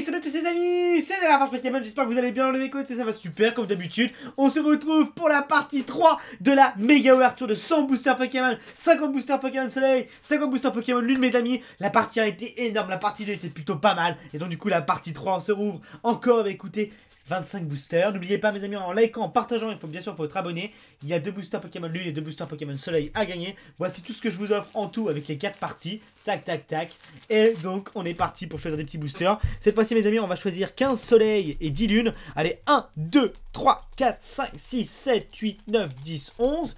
salut à tous les amis, c'est la force Pokémon, j'espère que vous allez bien, les tout ça va super comme d'habitude On se retrouve pour la partie 3 de la méga ouverture de 100 boosters Pokémon 50 boosters Pokémon Soleil, 50 boosters Pokémon Lune mes amis La partie 1 était énorme, la partie 2 était plutôt pas mal Et donc du coup la partie 3 on se rouvre encore, bah écoutez 25 boosters. N'oubliez pas, mes amis, en likant, en partageant, il faut bien sûr faut être abonné. Il y a deux boosters Pokémon Lune et deux boosters Pokémon Soleil à gagner. Voici tout ce que je vous offre en tout avec les quatre parties. Tac, tac, tac. Et donc, on est parti pour choisir des petits boosters. Cette fois-ci, mes amis, on va choisir 15 soleils et 10 lunes. Allez, 1, 2, 3, 4, 5, 6, 7, 8, 9, 10, 11.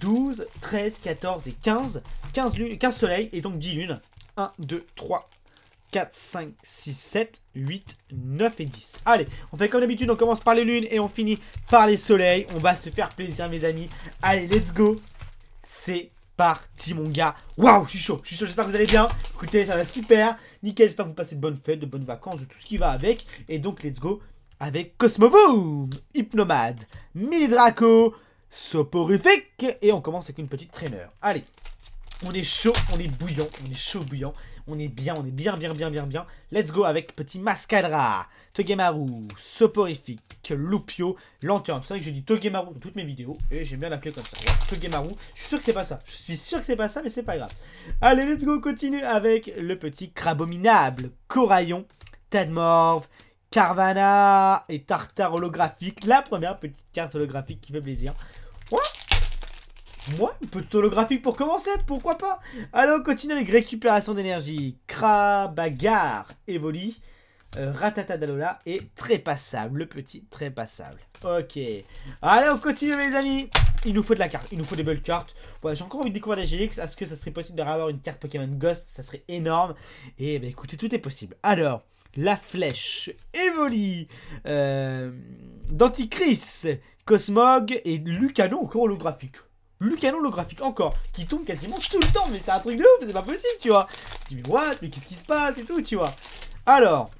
12, 13, 14 et 15. 15, 15 soleils et donc 10 lunes. 1, 2, 3, 4, 5, 6, 7, 8, 9 et 10. Allez, on fait comme d'habitude, on commence par les lunes et on finit par les soleils. On va se faire plaisir, mes amis. Allez, let's go. C'est parti, mon gars. Waouh, je suis chaud, je suis chaud, j'espère que vous allez bien. Écoutez, ça va super. Nickel, j'espère que vous passez de bonnes fêtes, de bonnes vacances, de tout ce qui va avec. Et donc, let's go avec Cosmovoom, Hypnomade, Mini Draco, Soporifique. Et on commence avec une petite trainer, Allez, on est chaud, on est bouillant, on est chaud bouillant. On est bien, on est bien, bien, bien, bien, bien. Let's go avec petit Mascadra, Togemaru, Soporifique, Lupio, Lantern, C'est vrai que je dis Togemaru dans toutes mes vidéos et j'aime bien l'appeler comme ça. Togemaru, je suis sûr que c'est pas ça. Je suis sûr que c'est pas ça, mais c'est pas grave. Allez, let's go, continue avec le petit Crabominable, Coraillon, Tadmorve, Carvana et Tartar holographique. La première petite carte holographique qui fait plaisir. Moi, un peu de holographique pour commencer, pourquoi pas Allez, on continue avec récupération d'énergie. Krabagar, Evoli, euh, Ratata d'Alola et très passable, le petit très passable. Ok. Allez, on continue mes amis il nous faut de la carte, il nous faut des belles cartes. Ouais, j'ai encore envie de découvrir la GX. Est-ce que ça serait possible de avoir une carte Pokémon Ghost Ça serait énorme. Et eh bah ben, écoutez, tout est possible. Alors, la flèche, Evoli, euh, Danticris, Cosmog et Lucano, encore holographique le holographique encore, qui tombe quasiment tout le temps, mais c'est un truc de ouf, c'est pas possible, tu vois. dis, mais what, mais qu'est-ce qui se passe et tout, tu vois. Alors,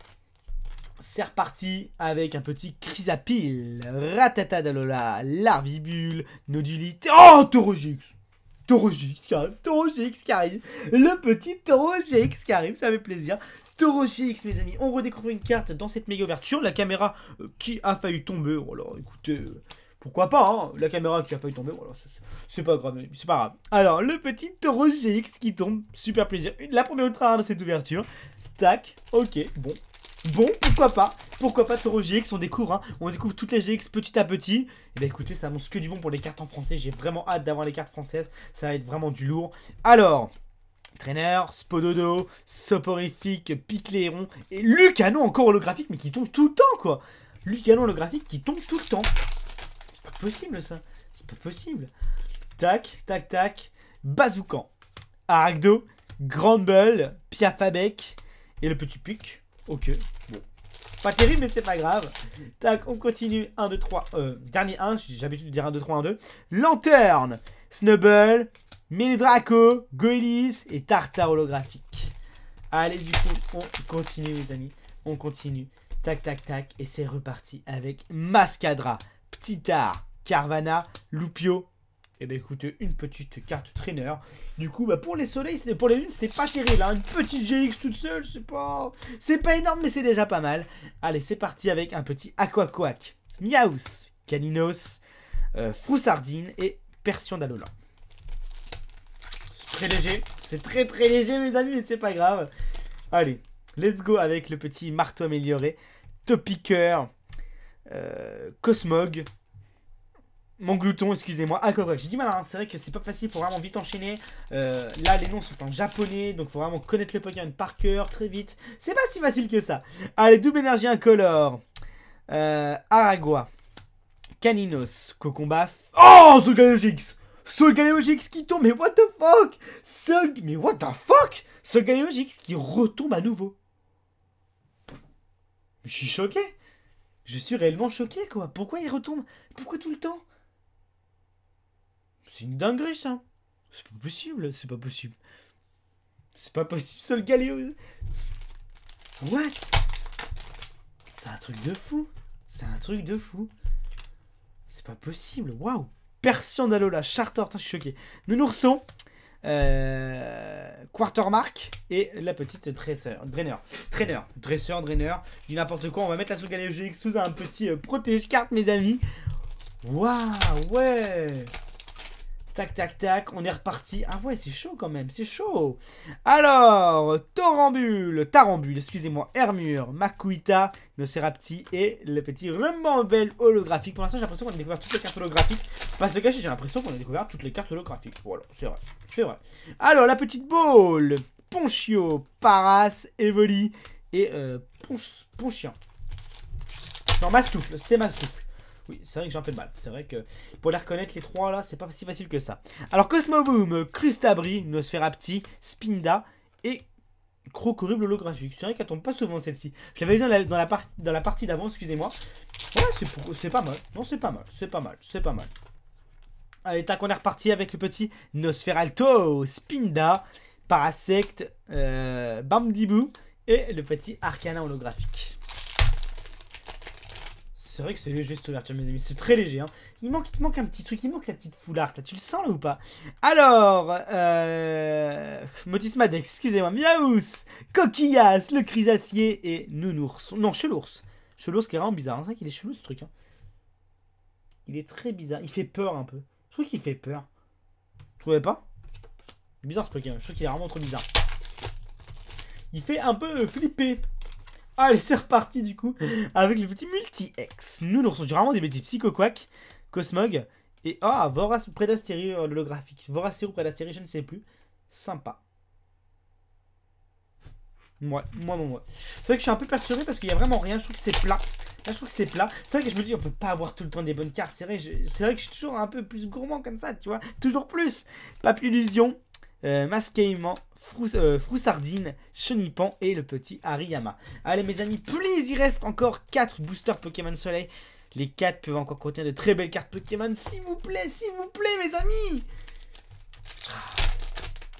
c'est reparti avec un petit Chrysapile, Ratata Larvibule, Nodulite, oh, Taurogix Taurogix qui arrive, GX qui arrive, le petit Taurogix qui arrive, ça fait plaisir. GX, mes amis, on redécouvre une carte dans cette méga ouverture, la caméra euh, qui a failli tomber, alors oh écoutez... Pourquoi pas, hein La caméra qui a failli tomber, voilà, c'est pas grave, c'est pas grave. Alors, le petit Taureau GX qui tombe, super plaisir. la première ultra rare de cette ouverture. Tac, ok, bon. Bon, pourquoi pas Pourquoi pas Taureau GX On découvre, hein On découvre toutes les GX petit à petit. Et eh bien écoutez, ça monte que du bon pour les cartes en français. J'ai vraiment hâte d'avoir les cartes françaises. Ça va être vraiment du lourd. Alors, Trainer, Spododo, Soporifique, Picléon et Lucano encore holographique mais qui tombe tout le temps quoi Lucano holographique qui tombe tout le temps possible ça. C'est pas possible. Tac, tac, tac. Bazoukan. Aragdo. Grande Bull. Piafabek. Et le petit pic. Ok. Bon. Pas terrible, mais c'est pas grave. Tac, on continue. 1, 2, 3. Euh, dernier 1. J'ai l'habitude de dire 1, 2, 3, 1, 2. Lanterne. Snubble. Milidraco, Goelis. Et Tartar holographique. Allez, du coup, on continue, les amis. On continue. Tac, tac, tac. Et c'est reparti avec Mascadra. Petit art. Carvana, Lupio. Et eh bah ben, écoutez une petite carte traîneur. Du coup, bah, pour les soleils, pour les lunes, c'était pas terrible. Hein. Une petite GX toute seule, c'est pas. C'est pas énorme, mais c'est déjà pas mal. Allez, c'est parti avec un petit Aquaquack Miaus, Caninos, euh, Froussardine et Persion d'Alola. C'est très léger. C'est très très léger, mes amis, mais c'est pas grave. Allez, let's go avec le petit marteau amélioré. Topiqueur, euh, Cosmog, mon glouton, excusez-moi, Ah correct, J'ai dit malin, hein. c'est vrai que c'est pas facile, pour vraiment vite enchaîner. Euh, là, les noms sont en japonais, donc faut vraiment connaître le Pokémon par cœur, très vite. C'est pas si facile que ça. Allez, double énergie incolore. Euh, Aragua. Caninos. Coconbaf Oh, ce Solgaleogix qui tombe, mais what the fuck Sog, Mais what the fuck Sogaleogix qui retombe à nouveau. Je suis choqué. Je suis réellement choqué, quoi. Pourquoi il retombe Pourquoi tout le temps c'est une dinguerie, ça. C'est pas possible, c'est pas possible. C'est pas possible, seul What C'est un truc de fou. C'est un truc de fou. C'est pas possible, waouh. Persian d'Alola, Charter, je suis choqué. Nous nous euh, Quartermark et la petite dresseur, drainer. Trainer, dresseur, drainer. Je dis n'importe quoi, on va mettre la Solgaleo GX sous un petit euh, protège-carte, mes amis. Waouh, ouais Tac, tac, tac, on est reparti. Ah ouais, c'est chaud quand même, c'est chaud. Alors, Torambule, Tarambule, excusez-moi, Hermure, Makuita, Nocerapti et le petit Rumble holographique. Pour l'instant, j'ai l'impression qu'on a découvert toutes les cartes holographiques. Pas se cacher, j'ai l'impression qu'on a découvert toutes les cartes holographiques. Voilà, c'est vrai, c'est vrai. Alors, la petite Ball, Ponchio, Paras, Evoli et euh, Ponchien. Non, souffle, c'était souffle. Oui, c'est vrai que j'ai un peu de mal. C'est vrai que pour les reconnaître, les trois là, c'est pas si facile que ça. Alors, Cosmoboom, Crustabri, Nosfera Petit, Spinda et Crocorible holographique. C'est vrai qu'elle tombe pas souvent celle-ci. Je l'avais vu dans la, dans la partie d'avant, excusez-moi. Ouais, c'est pas mal. Non, c'est pas mal. C'est pas mal. C'est pas mal. Allez, tac, on est reparti avec le petit Nosferalto, Spinda, Parasect, euh, et le petit Arcana holographique. C'est vrai que c'est léger cette ouverture, mes amis. C'est très léger. Hein. Il, manque, manque un petit truc. Il manque la petite foulard. Là. Tu le sens là ou pas Alors, euh... Motismad, excusez-moi. Miaous, Coquillas, le Crisacier et Nounours. Non, Chelours. Chelours qui est vraiment bizarre. Hein. C'est vrai qu'il est chelou ce truc. Hein. Il est très bizarre. Il fait peur un peu. Je trouve qu'il fait peur. Vous trouvez pas Bizarre ce Pokémon. Hein. Je trouve qu'il est vraiment trop bizarre. Il fait un peu flipper. Allez, c'est reparti du coup avec le petit multi-X. Nous, nous retrouvons vraiment des petits psycho-quacks Cosmog et ah, oh, Vorace Predastérie euh, holographique. Vorace ou Predastérie, je ne sais plus. Sympa. Moi, moi, moi, C'est vrai que je suis un peu perturbé parce qu'il n'y a vraiment rien. Je trouve que c'est plat. je trouve que c'est plat. C'est vrai que je me dis, on peut pas avoir tout le temps des bonnes cartes. C'est vrai, vrai que je suis toujours un peu plus gourmand comme ça, tu vois. Toujours plus. Papillusion, Illusion, euh, Frous euh, Froussardine, Chenipan et le petit Ariyama Allez mes amis, please, il reste encore 4 boosters Pokémon Soleil. Les 4 peuvent encore contenir de très belles cartes Pokémon. S'il vous plaît, s'il vous plaît mes amis ah.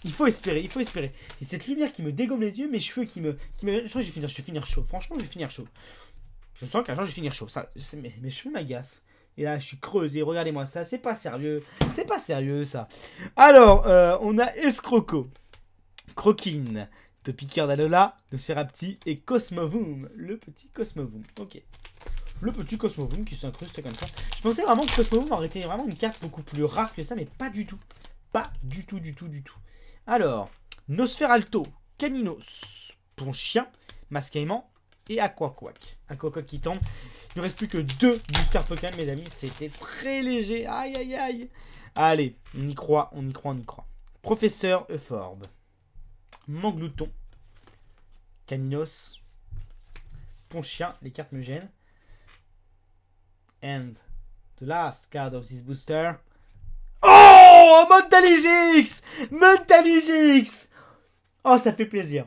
il faut espérer, il faut espérer. C'est cette lumière qui me dégomme les yeux, mes cheveux qui me... Qui me... Je que je vais, finir, chaud. Franchement, je vais finir chaud. Je sens qu'un jour, je vais finir chaud. Ça, mes, cheveux m'agacent. Et là, je suis creusé. Regardez-moi ça. C'est pas sérieux. C'est pas sérieux, ça. Alors, euh, on a Escroco. Croquine de Piqueur d'Alola, de petit et Cosmovoom. Le petit Cosmovoom. Ok. Le petit Cosmovoom qui s'incruste comme ça. Je pensais vraiment que Cosmovoom aurait été vraiment une carte beaucoup plus rare que ça, mais pas du tout. Pas du tout, du tout, du tout. Alors, Nosferalto, Caninos, Ponchien, chien et Aquaquac. Un qui tombe. Il ne reste plus que deux booster Pokémon, mes amis. C'était très léger. Aïe, aïe, aïe. Allez, on y croit, on y croit, on y croit. Professeur Euphorbe. Manglouton. Caninos. Ponchien. Les cartes me gênent. And the last card of this booster. Oh Mentaligix Mentaligix Oh, ça fait plaisir.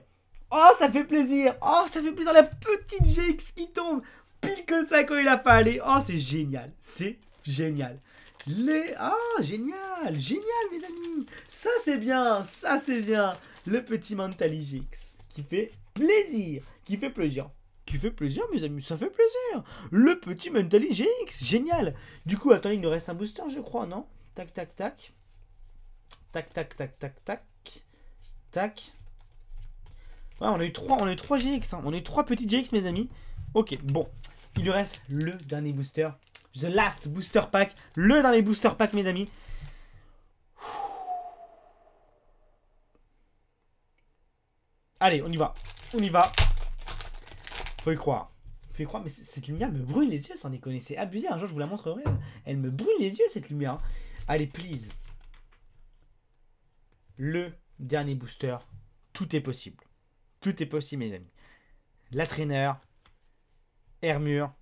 Oh, ça fait plaisir. Oh, ça fait plaisir. La petite JX qui tombe. Pile comme ça quand il a fallu. Oh, c'est génial. C'est génial. Les... oh, génial. Génial, mes amis. Ça, c'est bien. Ça, c'est bien le petit Mentaligix qui fait plaisir, qui fait plaisir. Qui fait plaisir, mes amis, ça fait plaisir. Le petit Mentaligix, génial. Du coup, attends, il nous reste un booster, je crois, non Tac, tac, tac. Tac, tac, tac, tac, tac. Ouais, on a eu trois, on a eu 3 GX, hein. on a eu 3 petits GX, mes amis. Ok, bon. Il lui reste le dernier booster. The last booster pack. Le dernier booster pack, mes amis. Allez, on y va. On y va. Faut y croire. Faut y croire, mais cette lumière me brûle les yeux, sans déconner. C'est abusé. Un jour, je vous la montrerai. Elle me brûle les yeux, cette lumière. Allez, please. Le dernier booster. Tout est possible. Tout est possible, mes amis. La traîneur. Hermure.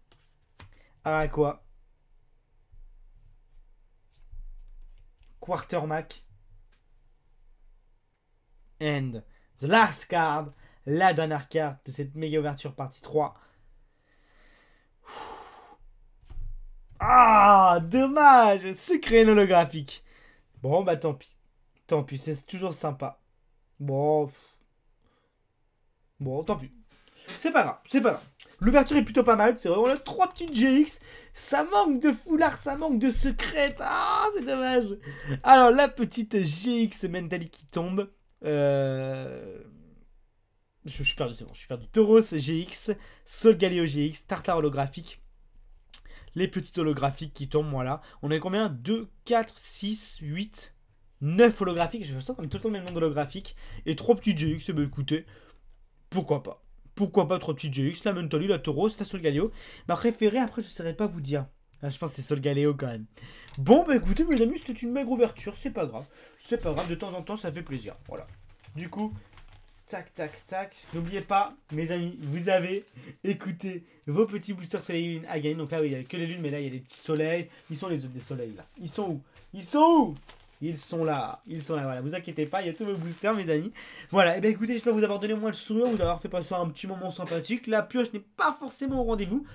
Araqua. quoi Mac. End. The Last Card, la dernière carte de cette méga ouverture partie 3. Ah, dommage, secret holographique. Bon, bah tant pis. Tant pis, c'est toujours sympa. Bon. Bon, tant pis. C'est pas grave, c'est pas grave. L'ouverture est plutôt pas mal, c'est vrai, on a trois petites GX. Ça manque de foulard, ça manque de secrète. Ah, c'est dommage. Alors, la petite GX Mentali qui tombe. Euh, je, suis perdu, c'est bon, je suis perdu. Tauros GX, Sol Galileo GX, Tartar holographique. Les petits holographiques qui tombent, voilà. On a combien 2, 4, 6, 8, 9 holographiques. Je me sens comme tout le temps le même nombre d'holographiques. Et 3 petits GX, et eh bah ben, écoutez, pourquoi pas Pourquoi pas 3 petits GX La Mentoli, la Tauros, la Sol Galileo. Ma préférée, après, je ne saurais pas vous dire. Ah, je pense que c'est Sol Galéo quand même. Bon, bah écoutez, mes amis, c'était une maigre ouverture. C'est pas grave. C'est pas grave. De temps en temps, ça fait plaisir. Voilà. Du coup, tac, tac, tac. N'oubliez pas, mes amis, vous avez écouté vos petits boosters soleil lune à gagner. Donc là, oui, il n'y a que les lunes, mais là, il y a des petits soleils. Ils sont les autres des soleils, là. Ils sont où Ils sont où ils sont là, ils sont là, voilà, vous inquiétez pas, il y a tous vos boosters mes amis. Voilà, et eh bah ben, écoutez, j'espère vous avoir donné au moins le sourire, vous avoir fait passer un petit moment sympathique. La pioche n'est pas forcément au rendez-vous.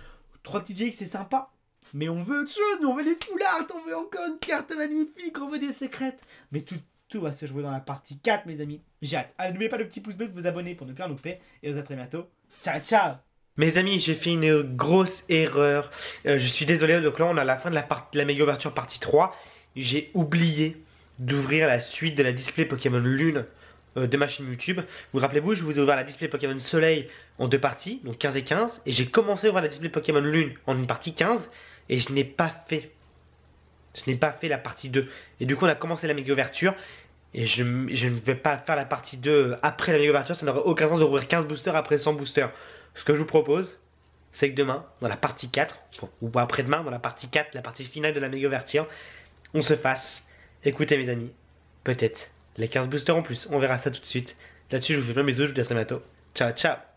Trois petits c'est sympa, mais on veut autre chose, nous on veut les foulards, on veut encore une carte magnifique, on veut des secrètes. Mais tout, va se jouer dans la partie 4, mes amis. J'ai hâte. Allez, ah, n'oubliez pas le petit pouce bleu, vous abonner pour ne plus en louper. Et on se retrouve très bientôt. Ciao, ciao mes amis, j'ai fait une grosse erreur. Euh, je suis désolé, donc là on à la fin de la, part, la méga ouverture partie 3. J'ai oublié d'ouvrir la suite de la display Pokémon Lune euh, de ma chaîne YouTube. Vous rappelez-vous, je vous ai ouvert la display Pokémon Soleil en deux parties, donc 15 et 15. Et j'ai commencé à ouvrir la display Pokémon Lune en une partie 15 et je n'ai pas fait. Je n'ai pas fait la partie 2. Et du coup, on a commencé la méga ouverture. Et je, ne vais pas faire la partie 2 après la méga ouverture. Ça n'aurait aucun sens de rouvrir 15 boosters après 100 boosters. Ce que je vous propose, c'est que demain, dans la partie 4, ou après-demain, dans la partie 4, la partie finale de la méga ouverture, on se fasse, écoutez mes amis, peut-être les 15 boosters en plus. On verra ça tout de suite. Là-dessus, je vous fais plein mes bisous. Je vous dis à très bientôt. Ciao, ciao